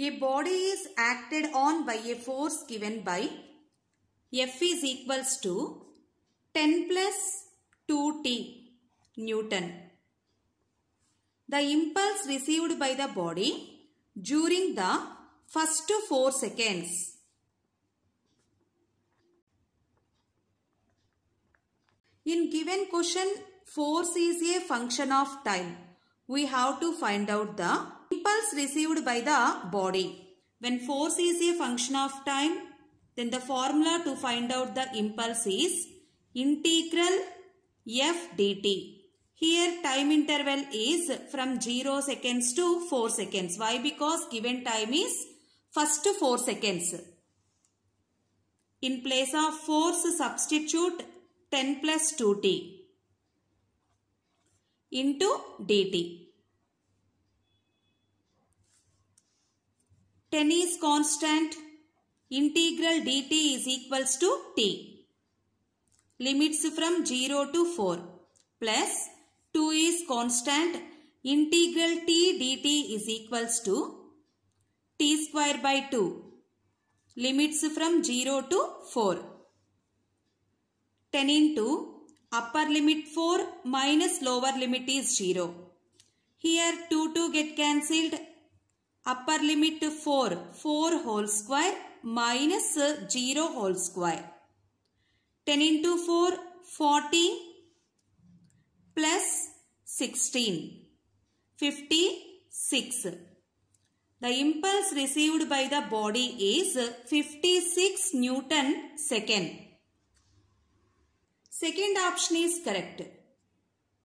A body is acted on by a force given by F is equals to 10 plus 2t Newton. The impulse received by the body during the first 4 seconds. In given question, force is a function of time. We have to find out the impulse received by the body. When force is a function of time, then the formula to find out the impulse is integral f dt. Here time interval is from 0 seconds to 4 seconds. Why? Because given time is first 4 seconds. In place of force substitute 10 plus 2t into dt. 10 is constant. Integral dt is equals to t. Limits from 0 to 4 plus 2 is constant. Integral t dt is equals to t square by 2. Limits from 0 to 4. 10 into upper limit 4 minus lower limit is 0. Here 2 2 get cancelled upper limit 4 4 whole square minus 0 whole square 10 into 4 14 plus 16 56 the impulse received by the body is 56 newton second second option is correct